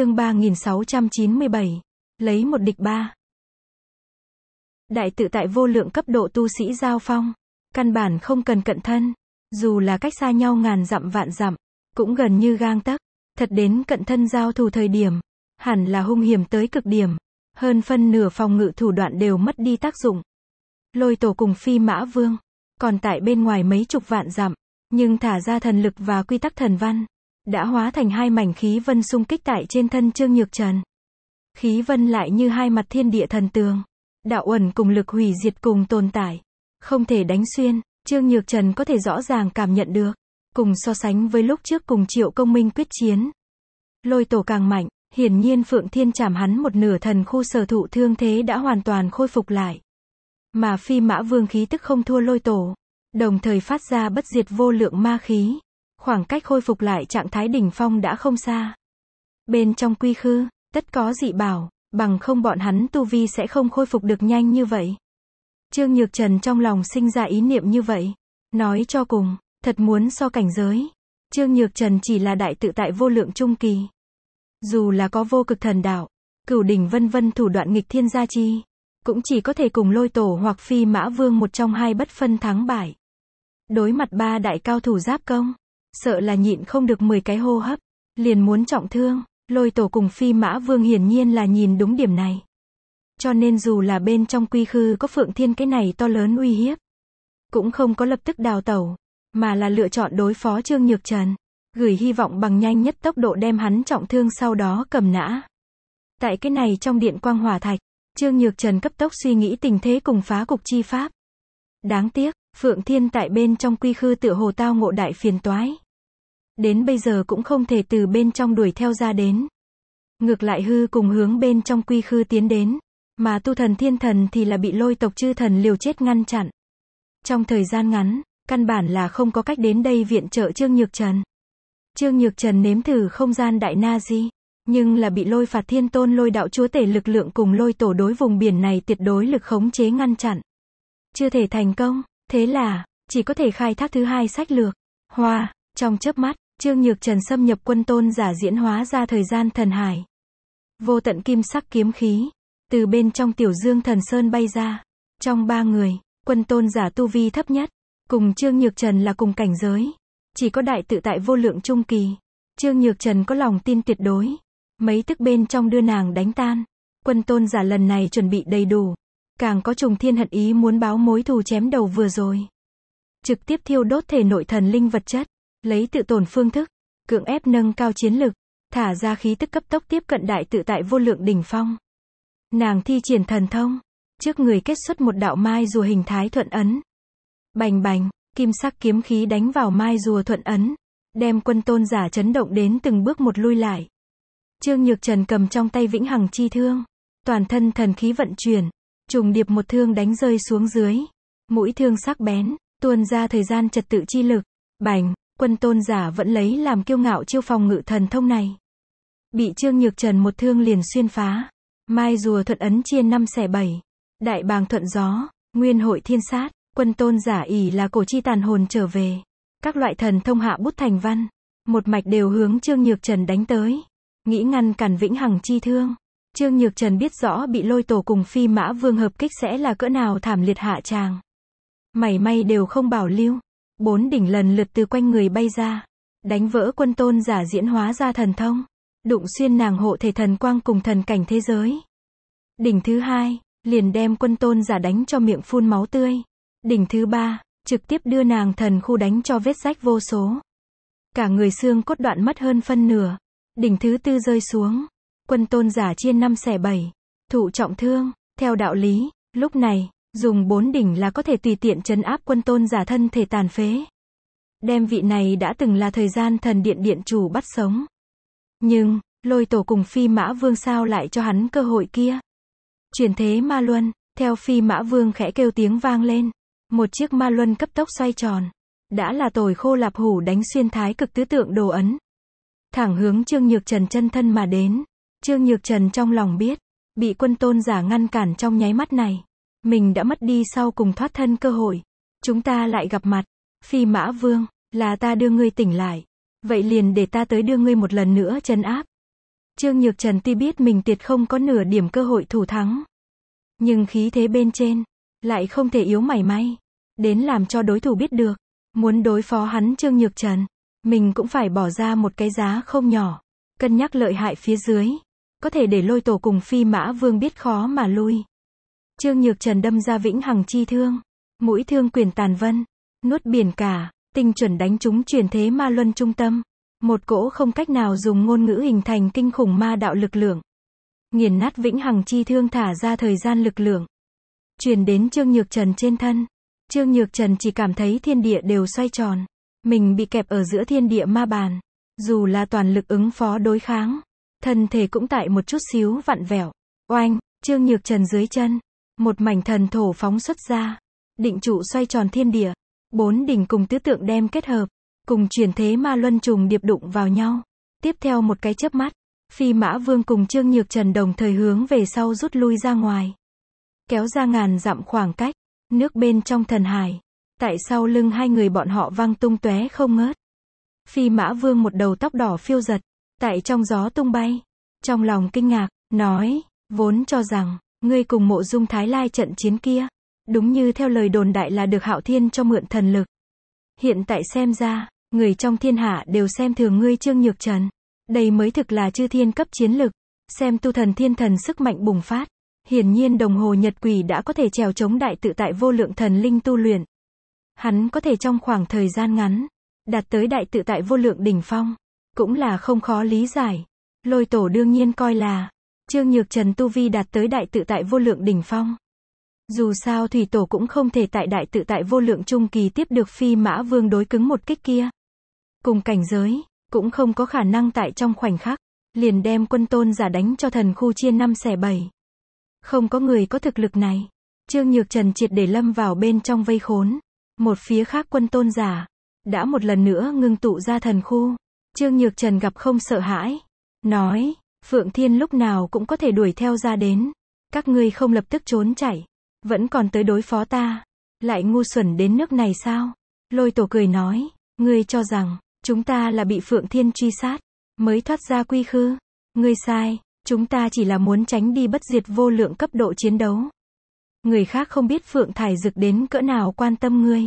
chương 3697. Lấy một địch ba. Đại tự tại vô lượng cấp độ tu sĩ giao phong. Căn bản không cần cận thân. Dù là cách xa nhau ngàn dặm vạn dặm, cũng gần như gang tấc Thật đến cận thân giao thù thời điểm. Hẳn là hung hiểm tới cực điểm. Hơn phân nửa phòng ngự thủ đoạn đều mất đi tác dụng. Lôi tổ cùng phi mã vương. Còn tại bên ngoài mấy chục vạn dặm. Nhưng thả ra thần lực và quy tắc thần văn đã hóa thành hai mảnh khí vân xung kích tại trên thân Trương Nhược Trần. Khí vân lại như hai mặt thiên địa thần tường. Đạo ẩn cùng lực hủy diệt cùng tồn tại. Không thể đánh xuyên, Trương Nhược Trần có thể rõ ràng cảm nhận được. Cùng so sánh với lúc trước cùng triệu công minh quyết chiến. Lôi tổ càng mạnh, hiển nhiên Phượng Thiên chảm hắn một nửa thần khu sở thụ thương thế đã hoàn toàn khôi phục lại. Mà phi mã vương khí tức không thua lôi tổ. Đồng thời phát ra bất diệt vô lượng ma khí khoảng cách khôi phục lại trạng thái đỉnh phong đã không xa. Bên trong quy khư, tất có dị bảo, bằng không bọn hắn tu vi sẽ không khôi phục được nhanh như vậy. Trương Nhược Trần trong lòng sinh ra ý niệm như vậy. Nói cho cùng, thật muốn so cảnh giới. Trương Nhược Trần chỉ là đại tự tại vô lượng trung kỳ. Dù là có vô cực thần đạo, cửu đỉnh vân vân thủ đoạn nghịch thiên gia chi, cũng chỉ có thể cùng lôi tổ hoặc phi mã vương một trong hai bất phân thắng bại. Đối mặt ba đại cao thủ giáp công, sợ là nhịn không được 10 cái hô hấp, liền muốn trọng thương, lôi tổ cùng phi mã vương hiển nhiên là nhìn đúng điểm này. Cho nên dù là bên trong quy khư có phượng thiên cái này to lớn uy hiếp, cũng không có lập tức đào tẩu, mà là lựa chọn đối phó Trương Nhược Trần, gửi hy vọng bằng nhanh nhất tốc độ đem hắn trọng thương sau đó cầm nã. Tại cái này trong điện quang hỏa thạch, Trương Nhược Trần cấp tốc suy nghĩ tình thế cùng phá cục chi pháp. Đáng tiếc, Phượng Thiên tại bên trong quy khư tựa hồ tao ngộ đại phiền toái đến bây giờ cũng không thể từ bên trong đuổi theo ra đến. Ngược lại hư cùng hướng bên trong quy khư tiến đến, mà tu thần thiên thần thì là bị lôi tộc chư thần liều chết ngăn chặn. Trong thời gian ngắn, căn bản là không có cách đến đây viện trợ Trương Nhược Trần. Trương Nhược Trần nếm thử không gian đại na di, nhưng là bị lôi phạt thiên tôn lôi đạo chúa tể lực lượng cùng lôi tổ đối vùng biển này tuyệt đối lực khống chế ngăn chặn. Chưa thể thành công, thế là, chỉ có thể khai thác thứ hai sách lược. Hoa, trong chớp mắt, Trương Nhược Trần xâm nhập quân tôn giả diễn hóa ra thời gian thần hải. Vô tận kim sắc kiếm khí, từ bên trong tiểu dương thần sơn bay ra. Trong ba người, quân tôn giả tu vi thấp nhất, cùng Trương Nhược Trần là cùng cảnh giới. Chỉ có đại tự tại vô lượng trung kỳ. Trương Nhược Trần có lòng tin tuyệt đối. Mấy tức bên trong đưa nàng đánh tan. Quân tôn giả lần này chuẩn bị đầy đủ. Càng có trùng thiên hận ý muốn báo mối thù chém đầu vừa rồi. Trực tiếp thiêu đốt thể nội thần linh vật chất. Lấy tự tổn phương thức, cưỡng ép nâng cao chiến lực, thả ra khí tức cấp tốc tiếp cận đại tự tại vô lượng đỉnh phong. Nàng thi triển thần thông, trước người kết xuất một đạo mai rùa hình thái thuận ấn. Bành bành, kim sắc kiếm khí đánh vào mai rùa thuận ấn, đem quân tôn giả chấn động đến từng bước một lui lại. Trương Nhược Trần cầm trong tay vĩnh hằng chi thương, toàn thân thần khí vận chuyển, trùng điệp một thương đánh rơi xuống dưới, mũi thương sắc bén, tuôn ra thời gian trật tự chi lực, bành, quân tôn giả vẫn lấy làm kiêu ngạo chiêu phòng ngự thần thông này. Bị Trương Nhược Trần một thương liền xuyên phá. Mai rùa thuận ấn chia năm xẻ bảy. Đại bàng thuận gió, nguyên hội thiên sát, quân tôn giả ỉ là cổ chi tàn hồn trở về. Các loại thần thông hạ bút thành văn. Một mạch đều hướng Trương Nhược Trần đánh tới. Nghĩ ngăn cản vĩnh hằng chi thương. Trương Nhược Trần biết rõ bị lôi tổ cùng phi mã vương hợp kích sẽ là cỡ nào thảm liệt hạ tràng. mày may đều không bảo lưu. Bốn đỉnh lần lượt từ quanh người bay ra. Đánh vỡ quân tôn giả diễn hóa ra thần thông. Đụng xuyên nàng hộ thể thần quang cùng thần cảnh thế giới. Đỉnh thứ hai, liền đem quân tôn giả đánh cho miệng phun máu tươi. Đỉnh thứ ba, trực tiếp đưa nàng thần khu đánh cho vết rách vô số. Cả người xương cốt đoạn mất hơn phân nửa. Đỉnh thứ tư rơi xuống. Quân tôn giả chia năm xẻ bảy. Thụ trọng thương, theo đạo lý, lúc này, Dùng bốn đỉnh là có thể tùy tiện chấn áp quân tôn giả thân thể tàn phế. Đem vị này đã từng là thời gian thần điện điện chủ bắt sống. Nhưng, lôi tổ cùng phi mã vương sao lại cho hắn cơ hội kia. Chuyển thế ma luân, theo phi mã vương khẽ kêu tiếng vang lên. Một chiếc ma luân cấp tốc xoay tròn. Đã là tồi khô lạp hủ đánh xuyên thái cực tứ tượng đồ ấn. Thẳng hướng Trương Nhược Trần chân thân mà đến. Trương Nhược Trần trong lòng biết, bị quân tôn giả ngăn cản trong nháy mắt này. Mình đã mất đi sau cùng thoát thân cơ hội. Chúng ta lại gặp mặt. Phi mã vương, là ta đưa ngươi tỉnh lại. Vậy liền để ta tới đưa ngươi một lần nữa chân áp. Trương Nhược Trần tuy biết mình tiệt không có nửa điểm cơ hội thủ thắng. Nhưng khí thế bên trên, lại không thể yếu mảy may. Đến làm cho đối thủ biết được. Muốn đối phó hắn Trương Nhược Trần, mình cũng phải bỏ ra một cái giá không nhỏ. Cân nhắc lợi hại phía dưới. Có thể để lôi tổ cùng phi mã vương biết khó mà lui. Trương Nhược Trần đâm ra Vĩnh Hằng chi thương. Mũi thương quyền tàn vân. Nuốt biển cả. Tinh chuẩn đánh chúng truyền thế ma luân trung tâm. Một cỗ không cách nào dùng ngôn ngữ hình thành kinh khủng ma đạo lực lượng. Nghiền nát Vĩnh Hằng chi thương thả ra thời gian lực lượng. Truyền đến Trương Nhược Trần trên thân. Trương Nhược Trần chỉ cảm thấy thiên địa đều xoay tròn. Mình bị kẹp ở giữa thiên địa ma bàn. Dù là toàn lực ứng phó đối kháng. Thân thể cũng tại một chút xíu vặn vẹo. Oanh, Trương Nhược Trần dưới chân. Một mảnh thần thổ phóng xuất ra. Định trụ xoay tròn thiên địa. Bốn đỉnh cùng tứ tượng đem kết hợp. Cùng chuyển thế ma luân trùng điệp đụng vào nhau. Tiếp theo một cái chớp mắt. Phi mã vương cùng Trương Nhược Trần đồng thời hướng về sau rút lui ra ngoài. Kéo ra ngàn dặm khoảng cách. Nước bên trong thần hải. Tại sau lưng hai người bọn họ vang tung tóe không ngớt. Phi mã vương một đầu tóc đỏ phiêu giật. Tại trong gió tung bay. Trong lòng kinh ngạc, nói, vốn cho rằng, Ngươi cùng mộ dung thái lai trận chiến kia. Đúng như theo lời đồn đại là được hạo thiên cho mượn thần lực. Hiện tại xem ra, người trong thiên hạ đều xem thường ngươi trương nhược trần. Đây mới thực là chư thiên cấp chiến lực. Xem tu thần thiên thần sức mạnh bùng phát. Hiển nhiên đồng hồ nhật quỷ đã có thể trèo chống đại tự tại vô lượng thần linh tu luyện. Hắn có thể trong khoảng thời gian ngắn, đạt tới đại tự tại vô lượng đỉnh phong. Cũng là không khó lý giải. Lôi tổ đương nhiên coi là, Trương Nhược Trần Tu Vi đạt tới đại tự tại vô lượng đỉnh phong. Dù sao Thủy Tổ cũng không thể tại đại tự tại vô lượng trung kỳ tiếp được phi mã vương đối cứng một kích kia. Cùng cảnh giới, cũng không có khả năng tại trong khoảnh khắc, liền đem quân tôn giả đánh cho thần khu chia năm xẻ bảy. Không có người có thực lực này. Trương Nhược Trần triệt để lâm vào bên trong vây khốn. Một phía khác quân tôn giả, đã một lần nữa ngưng tụ ra thần khu. Trương Nhược Trần gặp không sợ hãi. Nói, Phượng Thiên lúc nào cũng có thể đuổi theo ra đến. Các ngươi không lập tức trốn chạy. Vẫn còn tới đối phó ta. Lại ngu xuẩn đến nước này sao? Lôi tổ cười nói. Ngươi cho rằng, chúng ta là bị Phượng Thiên truy sát. Mới thoát ra quy khư. Ngươi sai. Chúng ta chỉ là muốn tránh đi bất diệt vô lượng cấp độ chiến đấu. Người khác không biết Phượng Thải Dực đến cỡ nào quan tâm ngươi.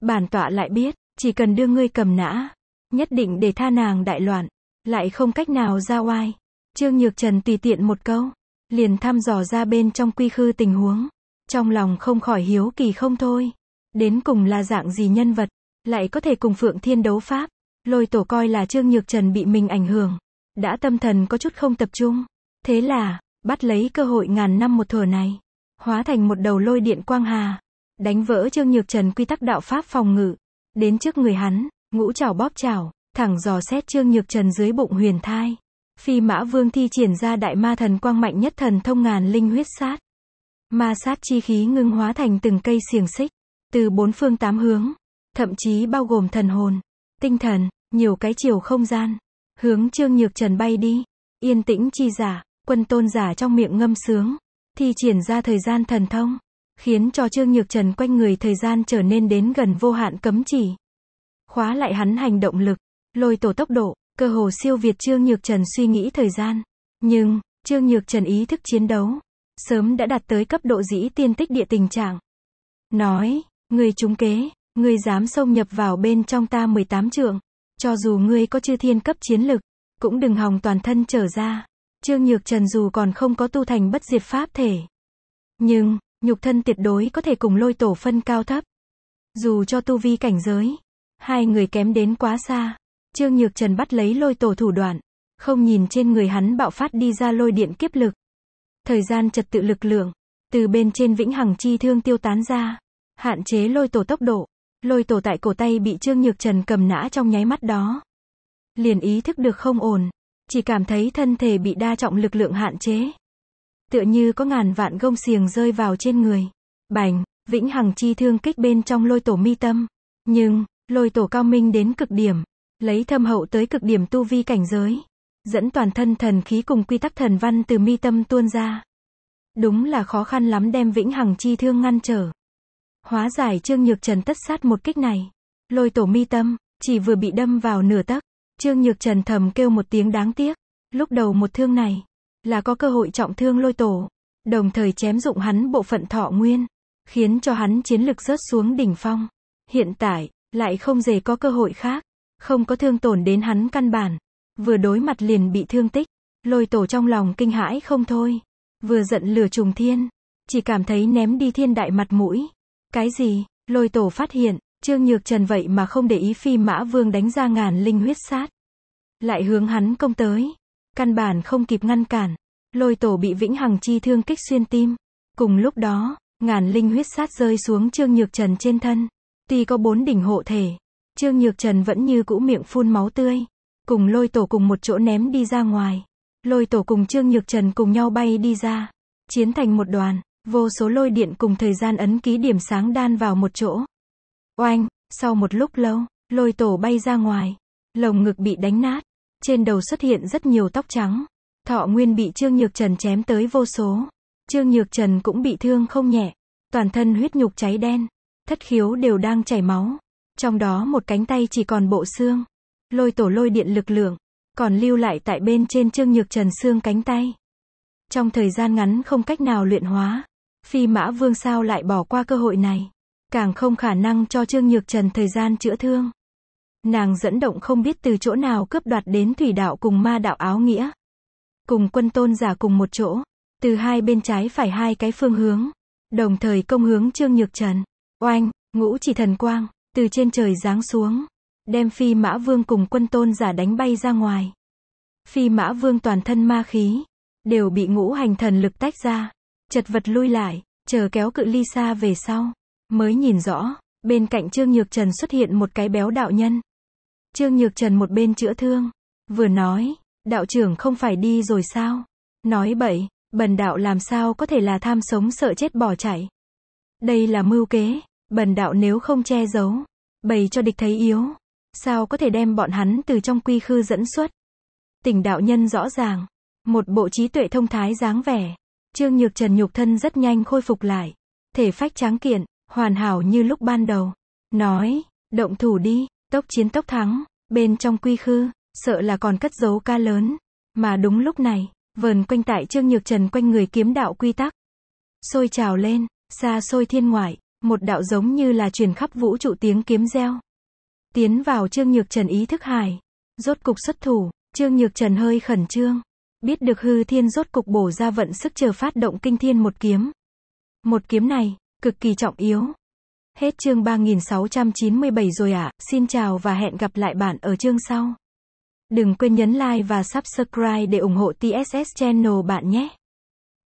Bản tọa lại biết, chỉ cần đưa ngươi cầm nã, nhất định để tha nàng đại loạn, lại không cách nào ra oai. Trương Nhược Trần tùy tiện một câu, liền thăm dò ra bên trong quy khư tình huống. Trong lòng không khỏi hiếu kỳ không thôi. Đến cùng là dạng gì nhân vật, lại có thể cùng Phượng Thiên đấu pháp. Lôi tổ coi là Trương Nhược Trần bị mình ảnh hưởng. Đã tâm thần có chút không tập trung. Thế là, bắt lấy cơ hội ngàn năm một thừa này. Hóa thành một đầu lôi điện quang hà. Đánh vỡ Trương Nhược Trần quy tắc đạo pháp phòng ngự. Đến trước người hắn, ngũ chảo bóp chảo, thẳng dò xét Trương Nhược Trần dưới bụng huyền thai. Phi mã vương thi triển ra đại ma thần quang mạnh nhất thần thông ngàn linh huyết sát. Ma sát chi khí ngưng hóa thành từng cây xiềng xích, từ bốn phương tám hướng, thậm chí bao gồm thần hồn, tinh thần, nhiều cái chiều không gian, hướng Trương Nhược Trần bay đi. Yên tĩnh chi giả, quân tôn giả trong miệng ngâm sướng, thi triển ra thời gian thần thông, khiến cho Trương Nhược Trần quanh người thời gian trở nên đến gần vô hạn cấm chỉ. Khóa lại hắn hành động lực, lôi tổ tốc độ, Cơ hồ siêu việt Trương Nhược Trần suy nghĩ thời gian. Nhưng, Trương Nhược Trần ý thức chiến đấu. Sớm đã đạt tới cấp độ dĩ tiên tích địa tình trạng. Nói, người trúng kế, người dám xông nhập vào bên trong ta 18 trượng. Cho dù ngươi có chư thiên cấp chiến lực, cũng đừng hòng toàn thân trở ra. Trương Nhược Trần dù còn không có tu thành bất diệt pháp thể. Nhưng, nhục thân tuyệt đối có thể cùng lôi tổ phân cao thấp. Dù cho tu vi cảnh giới, hai người kém đến quá xa. Trương Nhược Trần bắt lấy lôi tổ thủ đoạn. Không nhìn trên người hắn bạo phát đi ra lôi điện kiếp lực. Thời gian trật tự lực lượng. Từ bên trên vĩnh hằng chi thương tiêu tán ra. Hạn chế lôi tổ tốc độ. Lôi tổ tại cổ tay bị Trương Nhược Trần cầm nã trong nháy mắt đó. Liền ý thức được không ổn. Chỉ cảm thấy thân thể bị đa trọng lực lượng hạn chế. Tựa như có ngàn vạn gông xiềng rơi vào trên người. Bành, vĩnh hằng chi thương kích bên trong lôi tổ mi tâm. Nhưng, lôi tổ cao minh đến cực điểm, lấy thâm hậu tới cực điểm tu vi cảnh giới, dẫn toàn thân thần khí cùng quy tắc thần văn từ mi tâm tuôn ra. Đúng là khó khăn lắm đem vĩnh hằng chi thương ngăn trở. Hóa giải Trương Nhược Trần tất sát một kích này. Lôi tổ mi tâm, chỉ vừa bị đâm vào nửa tấc, Trương Nhược Trần thầm kêu một tiếng đáng tiếc. Lúc đầu một thương này, là có cơ hội trọng thương lôi tổ, đồng thời chém dụng hắn bộ phận thọ nguyên, khiến cho hắn chiến lực rớt xuống đỉnh phong. Hiện tại, lại không dề có cơ hội khác. Không có thương tổn đến hắn căn bản. Vừa đối mặt liền bị thương tích. Lôi tổ trong lòng kinh hãi không thôi. Vừa giận lửa trùng thiên. Chỉ cảm thấy ném đi thiên đại mặt mũi. Cái gì? Lôi tổ phát hiện, Trương Nhược Trần vậy mà không để ý phi mã vương đánh ra ngàn linh huyết sát. Lại hướng hắn công tới. Căn bản không kịp ngăn cản. Lôi tổ bị vĩnh hằng chi thương kích xuyên tim. Cùng lúc đó, ngàn linh huyết sát rơi xuống Trương Nhược Trần trên thân. Tuy có bốn đỉnh hộ thể, Trương Nhược Trần vẫn như cũ miệng phun máu tươi. Cùng lôi tổ cùng một chỗ ném đi ra ngoài. Lôi tổ cùng Trương Nhược Trần cùng nhau bay đi ra. Chiến thành một đoàn, vô số lôi điện cùng thời gian ấn ký điểm sáng đan vào một chỗ. Oanh, sau một lúc lâu, lôi tổ bay ra ngoài. Lồng ngực bị đánh nát. Trên đầu xuất hiện rất nhiều tóc trắng. Thọ Nguyên bị Trương Nhược Trần chém tới vô số. Trương Nhược Trần cũng bị thương không nhẹ. Toàn thân huyết nhục cháy đen. Thất khiếu đều đang chảy máu. Trong đó một cánh tay chỉ còn bộ xương. Lôi tổ lôi điện lực lượng, còn lưu lại tại bên trên Trương Nhược Trần xương cánh tay. Trong thời gian ngắn không cách nào luyện hóa, Phi Mã Vương sao lại bỏ qua cơ hội này, càng không khả năng cho Trương Nhược Trần thời gian chữa thương. Nàng dẫn động không biết từ chỗ nào cướp đoạt đến thủy đạo cùng ma đạo áo nghĩa. Cùng quân tôn giả cùng một chỗ, từ hai bên trái phải hai cái phương hướng, đồng thời công hướng Trương Nhược Trần. Oanh, ngũ chỉ thần quang, từ trên trời giáng xuống, đem phi mã vương cùng quân tôn giả đánh bay ra ngoài. Phi mã vương toàn thân ma khí, đều bị ngũ hành thần lực tách ra, chật vật lui lại, chờ kéo cự ly xa về sau, mới nhìn rõ, bên cạnh Trương Nhược Trần xuất hiện một cái béo đạo nhân. Trương Nhược Trần một bên chữa thương, vừa nói, đạo trưởng không phải đi rồi sao? Nói bậy, bần đạo làm sao có thể là tham sống sợ chết bỏ chạy. Đây là mưu kế, Bần đạo nếu không che giấu, bày cho địch thấy yếu, sao có thể đem bọn hắn từ trong quy khư dẫn xuất. Tỉnh đạo nhân rõ ràng, một bộ trí tuệ thông thái dáng vẻ, Trương Nhược Trần nhục thân rất nhanh khôi phục lại, thể phách tráng kiện, hoàn hảo như lúc ban đầu. Nói, động thủ đi, tốc chiến tốc thắng, bên trong quy khư, sợ là còn cất giấu ca lớn. Mà đúng lúc này, vờn quanh tại Trương Nhược Trần quanh người kiếm đạo quy tắc. Sôi trào lên, xa xôi thiên ngoại, một đạo giống như là truyền khắp vũ trụ tiếng kiếm reo. Tiến vào Trương Nhược Trần ý thức hải. Rốt cục xuất thủ, Trương Nhược Trần hơi khẩn trương. Biết được hư thiên rốt cục bổ ra vận sức chờ phát động kinh thiên một kiếm. Một kiếm này, cực kỳ trọng yếu. Hết chương 3697 rồi ạ, à. xin chào và hẹn gặp lại bạn ở chương sau. Đừng quên nhấn like và subscribe để ủng hộ TSS Channel bạn nhé.